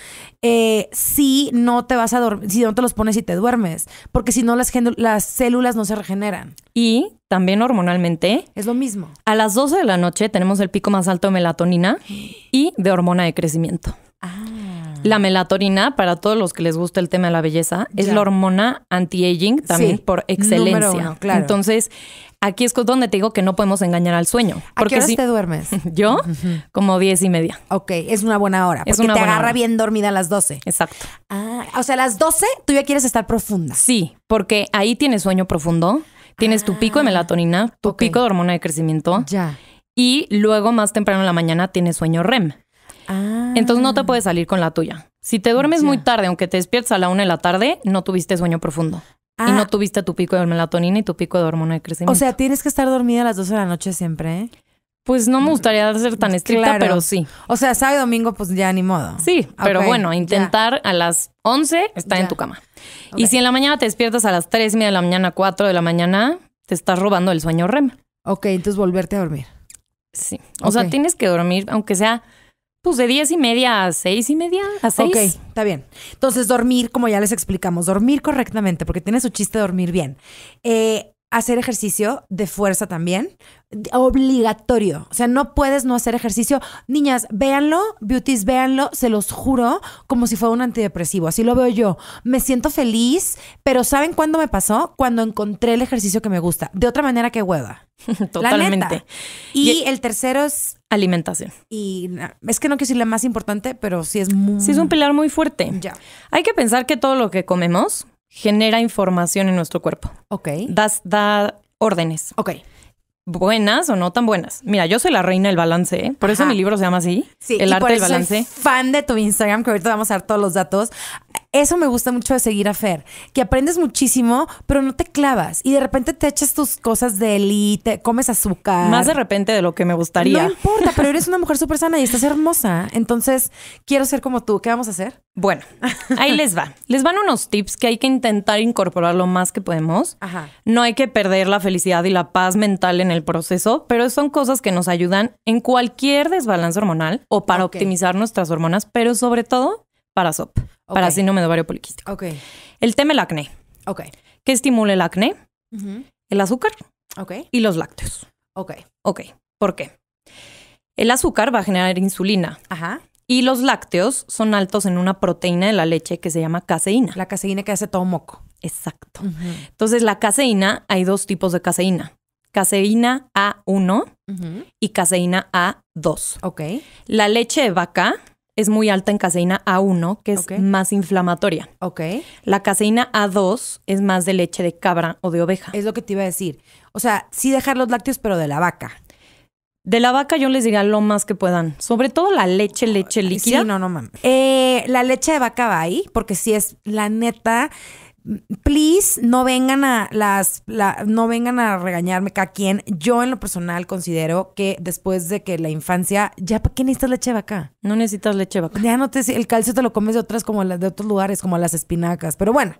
eh, si no te vas a dormir, si no te los pones y te duermes. Porque si no las, las células no se regeneran. Y también hormonalmente. Es lo mismo. A las 12 de la noche tenemos el pico más alto de melatonina y de hormona de crecimiento. Ah. La melatonina, para todos los que les gusta el tema de la belleza, es la hormona anti-aging también por excelencia. Entonces, aquí es donde te digo que no podemos engañar al sueño. ¿A qué horas te duermes? Yo, como diez y media. Ok, es una buena hora. Porque es una te agarra bien dormida a las 12. Exacto. Ah, o sea, a las 12 tú ya quieres estar profunda. Sí, porque ahí tienes sueño profundo, tienes tu pico de ah, melatonina, tu pico de hormona de crecimiento. Ya. Y luego, más temprano en la mañana, tienes sueño REM. Ah. Entonces no te puedes salir con la tuya. Si te duermes muy tarde, aunque te despiertas a la una de la tarde, no tuviste sueño profundo. Y no ah. tuviste tu pico de melatonina y tu pico de hormona de crecimiento. O sea, tienes que estar dormida a las 12 de la noche siempre, Pues no me gustaría mm, ser tan estricta, pero sí. O sea, sábado y domingo, pues ya ni modo. Sí, pero bueno, intentar a las 11 estar en tu cama. Y si en la mañana te despiertas a las 3 de la mañana, 4 de la mañana, te estás robando el sueño REM. Ok, entonces volverte a dormir. Sí. O sea, tienes que dormir, aunque sea pues de diez y media a seis y media, a seis. Ok, está bien. Entonces, dormir, como ya les explicamos, dormir correctamente, porque tiene su chiste dormir bien. Eh, hacer ejercicio de fuerza también, obligatorio. O sea, no puedes no hacer ejercicio. Niñas, véanlo, beauties, véanlo, se los juro, como si fuera un antidepresivo. Así lo veo yo. Me siento feliz, pero ¿saben cuándo me pasó? Cuando encontré el ejercicio que me gusta. De otra manera, que hueva. Totalmente. Y, e el tercero es... Alimentación. Y es que no quiero decir la más importante, pero sí es muy... Sí es un pilar muy fuerte. Ya. Hay que pensar que todo lo que comemos genera información en nuestro cuerpo. Ok. Das, da órdenes. Ok. Buenas o no tan buenas. Mira, yo soy la reina del balance. ¿eh? Por eso mi libro se llama así. Sí, el arte del balance. Soy fan de tu Instagram, que ahorita vamos a dar todos los datos. Eso me gusta mucho de seguir a Fer, que aprendes muchísimo, pero no te clavas y de repente te echas tus cosas de elite, comes azúcar. Más de repente de lo que me gustaría. No importa, pero eres una mujer súper sana y estás hermosa. Entonces, quiero ser como tú. ¿Qué vamos a hacer? Bueno, ahí les va. Les van unos tips que hay que intentar incorporar lo más que podemos. No hay que perder la felicidad y la paz mental en el proceso, pero son cosas que nos ayudan en cualquier desbalance hormonal o para optimizar nuestras hormonas, pero sobre todo para SOP, para síndrome de ovario poliquístico. Ok. El tema el acné. Ok. ¿Qué estimula el acné? El azúcar. Ok. Y los lácteos. Ok. Ok. ¿Por qué? El azúcar va a generar insulina. Ajá. Y los lácteos son altos en una proteína de la leche que se llama caseína. La caseína que hace todo moco. Exacto. Entonces, la caseína, hay dos tipos de caseína. Caseína A1 y caseína A2. Ok. La leche de vaca es muy alta en caseína A1, que es más inflamatoria. Ok. La caseína A2 es más de leche de cabra o de oveja. Es lo que te iba a decir. O sea, sí dejar los lácteos, pero de la vaca. De la vaca yo les diría lo más que puedan. Sobre todo la leche, leche líquida. Sí, no, no mames. Eh, la leche de vaca va ahí, porque si es la neta please no vengan a las no vengan a regañarme cada quien. Yo en lo personal considero que después de que la infancia, ya para qué necesitas leche de vaca? No necesitas leche vaca. Ya no te el calcio te lo comes de otras como las de otros lugares como las espinacas, pero bueno.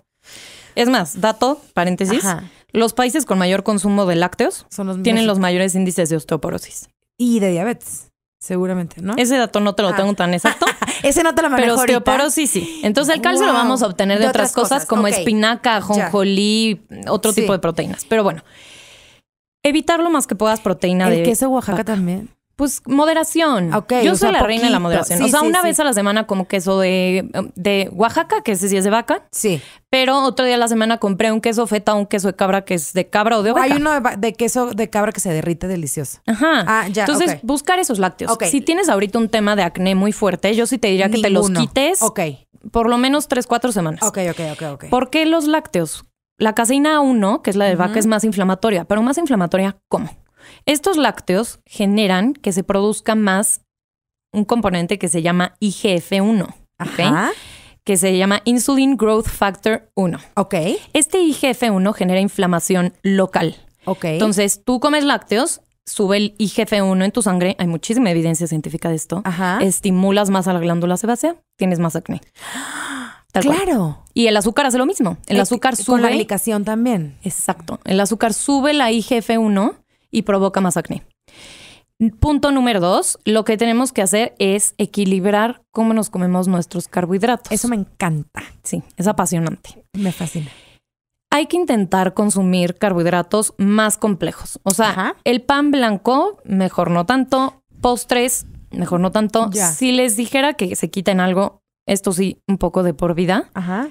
Es más, dato, paréntesis, los países con mayor consumo de lácteos tienen los mayores índices de osteoporosis y de diabetes. Seguramente, ¿no? Ese dato no te lo ah. tengo tan exacto, Ese no te lo manejo Pero osteoporosis sí sí. Entonces el calcio lo vamos a obtener de, otras, cosas, como espinaca, jonjolí, otro tipo de proteínas. Pero bueno, evitar lo más que puedas proteína el de queso Oaxaca también. Pues moderación. Yo soy la reina de la moderación. o sea, una vez a la semana como queso de, de Oaxaca, que ese es de vaca. Sí. Pero otro día a la semana compré un queso feta, un queso de cabra que es de cabra o de vaca. Hay uno de, queso de cabra que se derrite delicioso. Ajá. Ah, ya. Entonces, buscar esos lácteos. Si tienes ahorita un tema de acné muy fuerte, yo sí te diría que te los quites. Ok. Por lo menos tres, cuatro semanas. Ok, ok, ok, ¿Por qué los lácteos? La caseína 1, que es la de vaca, es más inflamatoria. Pero más inflamatoria, ¿cómo? Estos lácteos generan que se produzca más un componente que se llama IGF-1, que se llama Insulin Growth Factor 1. Ok. Este IGF-1 genera inflamación local. Ok. Entonces, tú comes lácteos sube el IGF-1 en tu sangre, hay muchísima evidencia científica de esto, Ajá. estimulas más a la glándula sebácea, tienes más acné. claro. Y el azúcar hace lo mismo. El eh, azúcar sube. Con la aplicación también. Exacto. El azúcar sube la IGF-1 y provoca más acné. Punto número dos, lo que tenemos que hacer es equilibrar cómo nos comemos nuestros carbohidratos. Eso me encanta. Sí, es apasionante. Me fascina. Hay que intentar consumir carbohidratos más complejos. O sea, el pan blanco, mejor no tanto. Postres, mejor no tanto. Si les dijera que se quiten algo, esto sí, un poco de por vida. Ajá.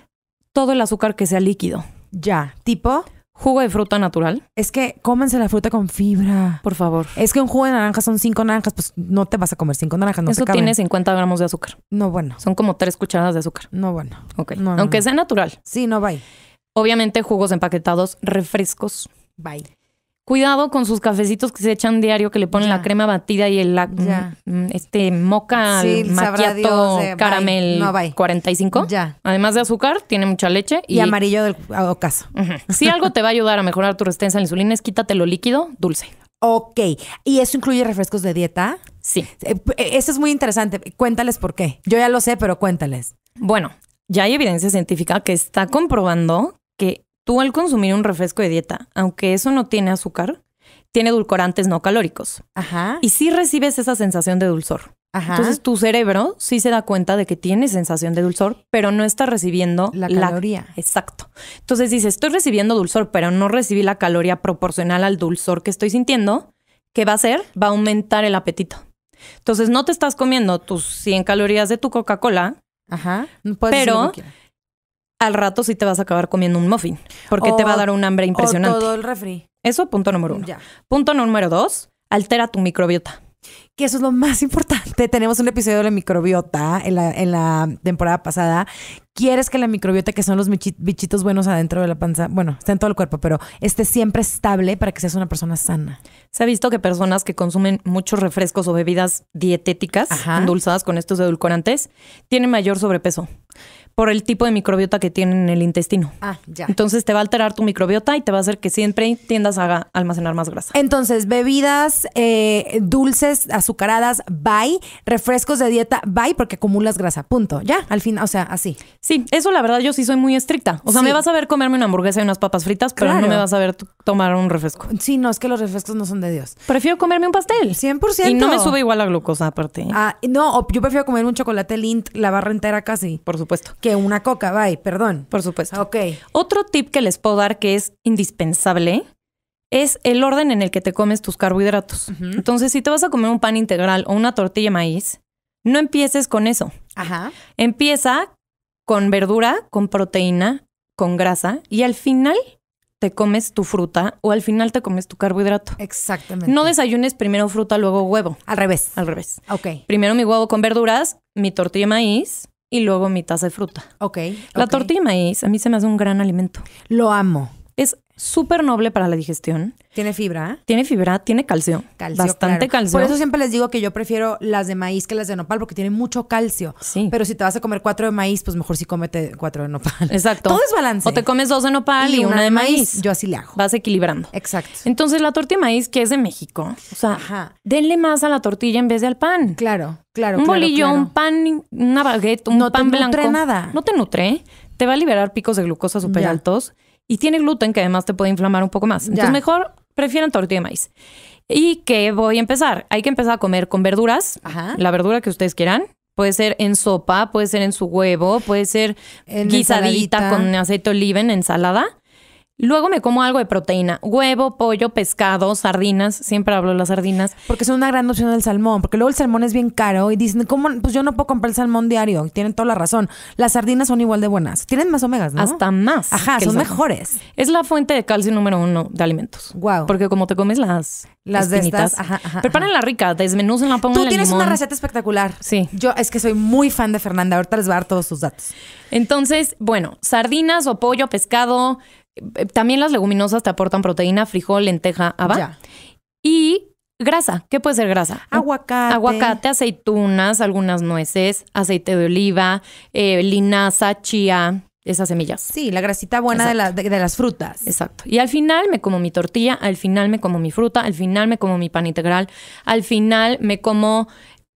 Todo el azúcar que sea líquido. Ya. ¿Tipo? Jugo de fruta natural. Es que cómense la fruta con fibra. Por favor. Es que un jugo de naranja son cinco naranjas, pues no te vas a comer cinco naranjas. Eso tiene 50 gramos de azúcar. No, bueno. Son como tres cucharadas de azúcar. No, bueno. Aunque sea natural. Sí, no, bye. Obviamente jugos empaquetados, refrescos. Bye cuidado con sus cafecitos que se echan diario, que le ponen la crema batida y el mm, mm, este moca caramel 45. Ya. Además de azúcar, tiene mucha leche. Y, amarillo del ocaso. Si algo te va a ayudar a mejorar tu resistencia a la insulina es quítate lo líquido dulce. Ok. ¿Y eso incluye refrescos de dieta? Sí. Eh, eh, eso es muy interesante. Cuéntales por qué. Yo ya lo sé, pero cuéntales. Bueno, ya hay evidencia científica que está comprobando que Tú al consumir un refresco de dieta, aunque eso no tiene azúcar, tiene edulcorantes no calóricos. Ajá. Y sí recibes esa sensación de dulzor. Ajá. Entonces tu cerebro sí se da cuenta de que tiene sensación de dulzor, pero no está recibiendo la caloría. Exacto. Entonces dice, estoy recibiendo dulzor, pero no recibí la caloría proporcional al dulzor que estoy sintiendo. ¿Qué va a hacer? Va a aumentar el apetito. Entonces no te estás comiendo tus 100 calorías de tu Coca-Cola, Ajá. pero al rato sí te vas a acabar comiendo un muffin, porque te va a dar un hambre impresionante. todo el refri. Eso, punto número uno. Ya. Punto número dos, altera tu microbiota. Que eso es lo más importante. Tenemos un episodio de la microbiota en la, en la temporada pasada quieres que la microbiota, que son los bichitos buenos adentro de la panza, bueno, está en todo el cuerpo, pero esté siempre estable para que seas una persona sana. Se ha visto que personas que consumen muchos refrescos o bebidas dietéticas endulzadas con estos edulcorantes tienen mayor sobrepeso por el tipo de microbiota que tienen en el intestino. Ah, ya. Entonces te va a alterar tu microbiota y te va a hacer que siempre tiendas a almacenar más grasa. Entonces, bebidas eh, dulces, azucaradas, bye. Refrescos de dieta, bye, porque acumulas grasa. Punto. Ya, al final, o sea, así. Sí, eso la verdad yo sí soy muy estricta. O sea, me vas a ver comerme una hamburguesa y unas papas fritas, pero no me vas a ver tomar un refresco. Sí, no, es que los refrescos no son de Dios. Prefiero comerme un pastel. 100%. Y no me sube igual la glucosa aparte. Ah, no, yo prefiero comer un chocolate Lint, la barra entera casi. Por supuesto. Que una coca, bye, perdón. Por supuesto. Ok. Otro tip que les puedo dar que es indispensable es el orden en el que te comes tus carbohidratos. Entonces, si te vas a comer un pan integral o una tortilla de maíz, no empieces con eso. Ajá. Empieza con verdura, con proteína, con grasa y al final te comes tu fruta o al final te comes tu carbohidrato. Exactamente. No desayunes primero fruta, luego huevo. Al revés. Al revés. Ok. Primero mi huevo con verduras, mi tortilla de maíz y luego mi taza de fruta. Ok. La tortilla de maíz a mí se me hace un gran alimento. Lo amo súper noble para la digestión. Tiene fibra. Tiene fibra, tiene calcio. bastante calcio. Por eso siempre les digo que yo prefiero las de maíz que las de nopal porque tiene mucho calcio. Sí. Pero si te vas a comer cuatro de maíz, pues mejor sí comete cuatro de nopal. Exacto. Todo es balance. O te comes dos de nopal y, una, de maíz. Yo así le hago. Vas equilibrando. Exacto. Entonces la tortilla de maíz que es de México, denle más a la tortilla en vez del pan. Claro. Claro, un bolillo, un pan, una baguette, un pan blanco. No te nutre nada. No te nutre. Te va a liberar picos de glucosa súper altos y tiene gluten que además te puede inflamar un poco más. Entonces mejor prefieren tortilla de maíz. ¿Y qué voy a empezar? Hay que empezar a comer con verduras, la verdura que ustedes quieran. Puede ser en sopa, puede ser en su huevo, puede ser guisadita con aceite de oliva en ensalada. Luego me como algo de proteína, huevo, pollo, pescado, sardinas, siempre hablo de las sardinas. Porque son una gran opción del salmón, porque luego el salmón es bien caro y dicen, ¿cómo? Pues yo no puedo comprar el salmón diario, tienen toda la razón. Las sardinas son igual de buenas, tienen más omegas, ¿no? Hasta más. Ajá, son mejores. Es la fuente de calcio número uno de alimentos. Wow. Porque como te comes las... Las de estas, ajá, ajá, Prepárenla rica, desmenúcenla, pongan Tú tienes una receta espectacular. Sí. Yo es que soy muy fan de Fernanda, ahorita les voy a dar todos sus datos. Entonces, bueno, sardinas o pollo, pescado, eh, también las leguminosas te aportan proteína, frijol, lenteja, haba. Y grasa. ¿Qué puede ser grasa? Aguacate. Aguacate, aceitunas, algunas nueces, aceite de oliva, eh, linaza, chía, esas semillas. Sí, la grasita buena de, de, las frutas. Exacto. Y al final me como mi tortilla, al final me como mi fruta, al final me como mi pan integral, al final me como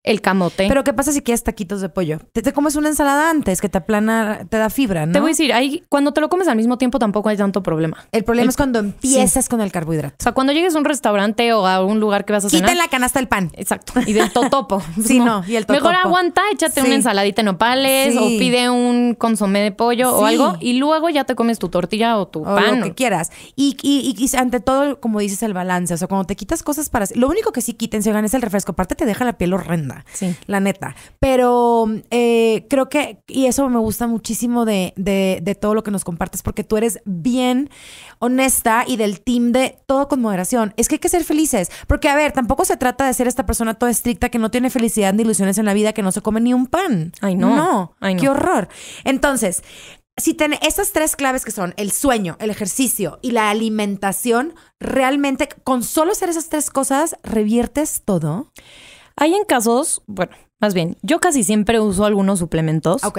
el camote. Pero ¿qué pasa si quieres taquitos de pollo? Te, comes una ensalada antes que te aplana, te da fibra, ¿no? Te voy a decir, ahí, cuando te lo comes al mismo tiempo tampoco hay tanto problema. El problema es cuando empiezas con el carbohidrato. O sea, cuando llegues a un restaurante o a un lugar que vas a cenar. Quita en la canasta el pan. Exacto. Y del totopo. sí, no. y el totopo. Mejor aguanta, échate una ensaladita en nopales o pide un consomé de pollo o algo y luego ya te comes tu tortilla o tu o pan. lo que quieras. Y, ante todo, como dices, el balance. O sea, cuando te quitas cosas para... Lo único que sí quiten si es el refresco. Aparte te deja la piel horrenda la neta. Pero eh, creo que, y eso me gusta muchísimo de, de, todo lo que nos compartes, porque tú eres bien honesta y del team de todo con moderación. Es que hay que ser felices, porque a ver, tampoco se trata de ser esta persona toda estricta que no tiene felicidad ni ilusiones en la vida, que no se come ni un pan. Ay, no. qué horror. Entonces, si tiene esas tres claves que son el sueño, el ejercicio y la alimentación, realmente con solo hacer esas tres cosas reviertes todo. Hay en casos, bueno, más bien, yo casi siempre uso algunos suplementos. Ok.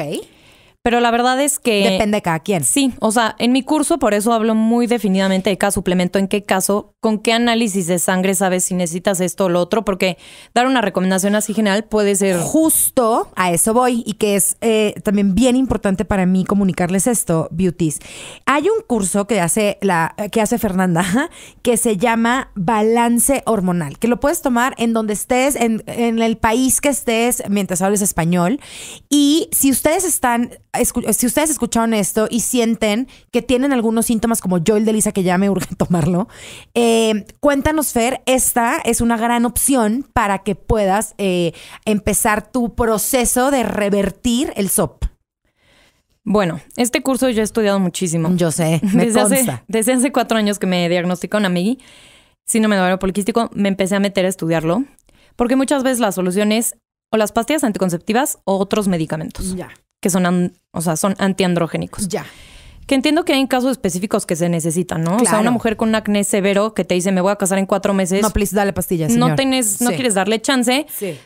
Pero la verdad es que... Depende de cada quien. Sí, o sea, en mi curso por eso hablo muy definidamente de cada suplemento, en qué caso, con qué análisis de sangre sabes si necesitas esto o lo otro, porque dar una recomendación así general puede ser... Justo a eso voy y que es eh, también bien importante para mí comunicarles esto, beauties. Hay un curso que hace, la, que hace Fernanda que se llama Balance Hormonal, que lo puedes tomar en donde estés, en, en el país que estés, mientras hables español. Y si ustedes están si ustedes escucharon esto y sienten que tienen algunos síntomas como yo, el de Lisa, que ya me urge tomarlo, eh, cuéntanos, Fer, esta es una gran opción para que puedas eh, empezar tu proceso de revertir el SOP. Bueno, este curso yo he estudiado muchísimo. Yo sé, me desde, Hace, desde hace cuatro años que me diagnosticó una amigui síndrome de ovario poliquístico, me empecé a meter a estudiarlo, porque muchas veces la solución es o las pastillas anticonceptivas o otros medicamentos. Ya que son, o sea, son antiandrogénicos. Ya. Que entiendo que hay casos específicos que se necesitan, ¿no? O sea, una mujer con acné severo que te dice, me voy a casar en cuatro meses. No, please, dale pastillas. No, tienes, no quieres darle chance. Sí.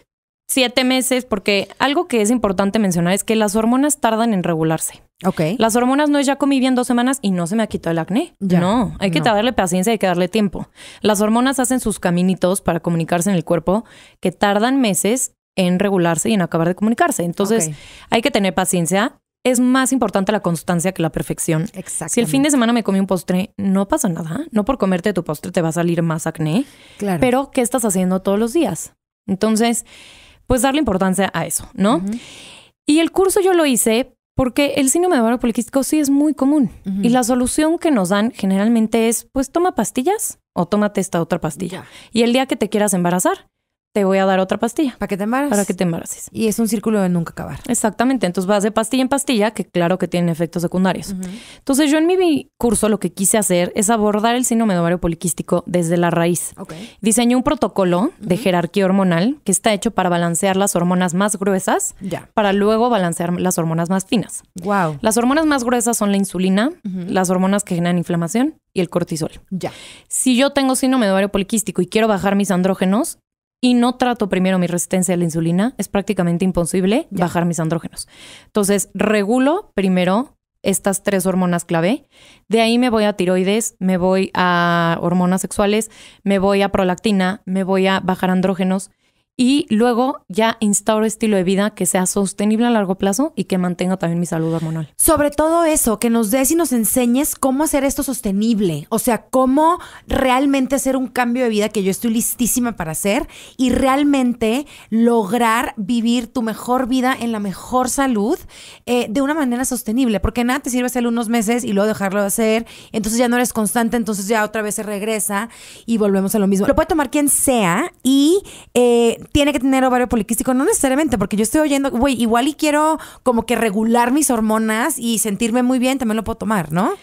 Siete meses, porque algo que es importante mencionar es que las hormonas tardan en regularse. Ok. Las hormonas no es ya comí bien dos semanas y no se me ha quitado el acné. Ya. No, hay que darle paciencia, hay que darle tiempo. Las hormonas hacen sus caminitos para comunicarse en el cuerpo que tardan meses en regularse y en acabar de comunicarse. Entonces, hay que tener paciencia. Es más importante la constancia que la perfección. Si el fin de semana me comí un postre, no pasa nada. No por comerte tu postre te va a salir más acné. Claro. Pero, ¿qué estás haciendo todos los días? Entonces, pues darle importancia a eso, ¿no? Y el curso yo lo hice porque el síndrome de ovario poliquístico sí es muy común. Y la solución que nos dan generalmente es, pues toma pastillas o tómate esta otra pastilla. Y el día que te quieras embarazar, te voy a dar otra pastilla. Para que te embaras? Para que te embaraces. Y es un círculo de nunca acabar. Exactamente. Entonces vas de pastilla en pastilla, que claro que tienen efectos secundarios. Entonces yo en mi curso lo que quise hacer es abordar el síndrome de ovario poliquístico desde la raíz. Diseñé un protocolo de jerarquía hormonal que está hecho para balancear las hormonas más gruesas para luego balancear las hormonas más finas. Wow. Las hormonas más gruesas son la insulina, las hormonas que generan inflamación y el cortisol. Ya. Si yo tengo síndrome de ovario poliquístico y quiero bajar mis andrógenos, y no trato primero mi resistencia a la insulina, es prácticamente imposible bajar mis andrógenos. Entonces, regulo primero estas tres hormonas clave. De ahí me voy a tiroides, me voy a hormonas sexuales, me voy a prolactina, me voy a bajar andrógenos. Y luego ya instauro estilo de vida que sea sostenible a largo plazo y que mantenga también mi salud hormonal. Sobre todo eso, que nos des y nos enseñes cómo hacer esto sostenible. O sea, cómo realmente hacer un cambio de vida que yo estoy listísima para hacer y realmente lograr vivir tu mejor vida en la mejor salud eh, de una manera sostenible. Porque nada te sirve hacerlo unos meses y luego dejarlo de hacer. Entonces ya no eres constante, entonces ya otra vez se regresa y volvemos a lo mismo. Lo puede tomar quien sea y... Eh, tiene que tener ovario poliquístico, no necesariamente, porque yo estoy oyendo, güey, igual y quiero como que regular mis hormonas y sentirme muy bien, también lo puedo tomar, ¿no?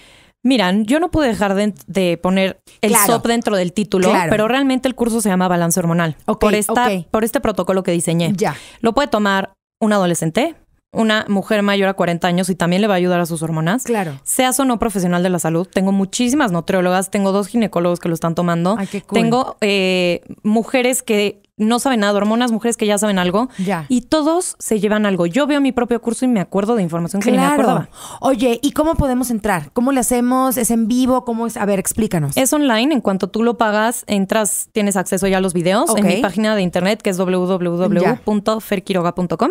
Miran, yo no pude dejar de, poner el SOP dentro del título, pero realmente el curso se llama Balance Hormonal. por, esta, por este protocolo que diseñé. Ya. Lo puede tomar un adolescente, una mujer mayor a 40 años y también le va a ayudar a sus hormonas. Claro. Seas o no profesional de la salud. Tengo muchísimas nutriólogas, tengo dos ginecólogos que lo están tomando. Ay, Tengo eh, mujeres que no saben nada, hormonas, mujeres que ya saben algo. Y todos se llevan algo. Yo veo mi propio curso y me acuerdo de información que ni me acordaba. Oye, ¿y cómo podemos entrar? ¿Cómo le hacemos? ¿Es en vivo? ¿Cómo es? A ver, explícanos. Es online. En cuanto tú lo pagas, entras, tienes acceso ya a los videos en mi página de internet que es www.ferquiroga.com.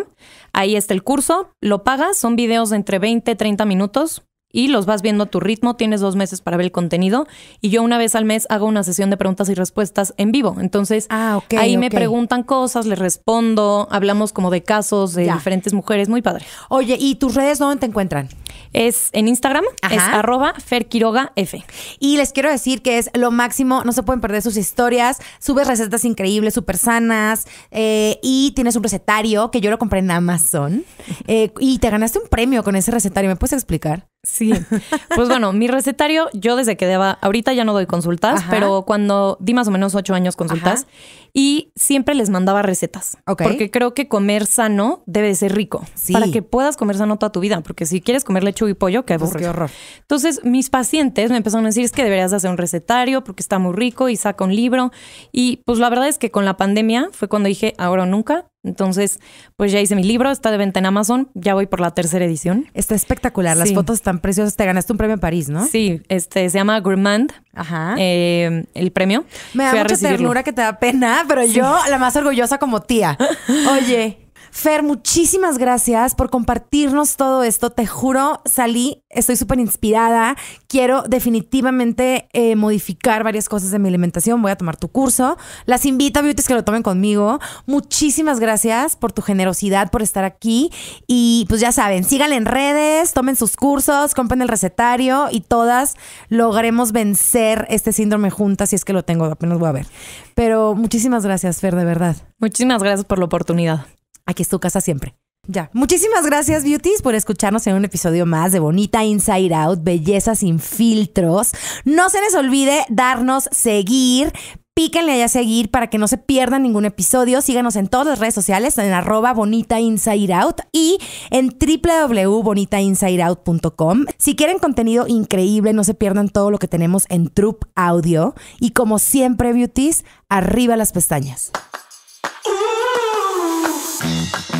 Ahí está el curso. Lo pagas. Son videos de entre 20, y 30 minutos y los vas viendo a tu ritmo. Tienes dos meses para ver el contenido y yo una vez al mes hago una sesión de preguntas y respuestas en vivo. Entonces ah, ahí me preguntan cosas, les respondo, hablamos como de casos de diferentes mujeres, muy padre. Oye, ¿y tus redes dónde te encuentran? Es en Instagram, es arroba ferquirogaf. Y les quiero decir que es lo máximo, no se pueden perder sus historias, subes recetas increíbles, súper sanas, eh, y tienes un recetario que yo lo compré en Amazon, eh, y te ganaste un premio con ese recetario, ¿me puedes explicar? Sí. Pues bueno, mi recetario, yo desde que daba, ahorita ya no doy consultas, pero cuando di más o menos ocho años consultas y siempre les mandaba recetas. Porque creo que comer sano debe de ser rico. Para que puedas comer sano toda tu vida. Porque si quieres comer lechuga y pollo, qué, pues qué horror. Entonces, mis pacientes me empezaron a decir es que deberías hacer un recetario porque está muy rico y saca un libro. Y pues la verdad es que con la pandemia fue cuando dije ahora o nunca entonces, pues ya hice mi libro, está de venta en Amazon, ya voy por la tercera edición. Está espectacular, las fotos están preciosas, te ganaste un premio en París, ¿no? Sí, este se llama Gourmand, Ajá. Eh, el premio. Me da mucha ternura que te da pena, pero yo la más orgullosa como tía. Oye, Fer, muchísimas gracias por compartirnos todo esto. Te juro, salí, estoy súper inspirada. Quiero definitivamente eh, modificar varias cosas de mi alimentación. Voy a tomar tu curso. Las invito a Beauties que lo tomen conmigo. Muchísimas gracias por tu generosidad, por estar aquí. Y pues ya saben, síganle en redes, tomen sus cursos, compren el recetario y todas logremos vencer este síndrome juntas si es que lo tengo, apenas voy a ver. Pero muchísimas gracias, Fer, de verdad. Muchísimas gracias por la oportunidad. Aquí es tu casa siempre. Ya. Muchísimas gracias, beauties, por escucharnos en un episodio más de Bonita Inside Out, Belleza sin filtros. No se les olvide darnos seguir. Píquenle allá a seguir para que no se pierdan ningún episodio. Síganos en todas las redes sociales, en arroba Bonita Inside Out y en www.bonitainsideout.com. Si quieren contenido increíble, no se pierdan todo lo que tenemos en Troop Audio. Y como siempre, beauties, arriba las pestañas. Mm-hmm.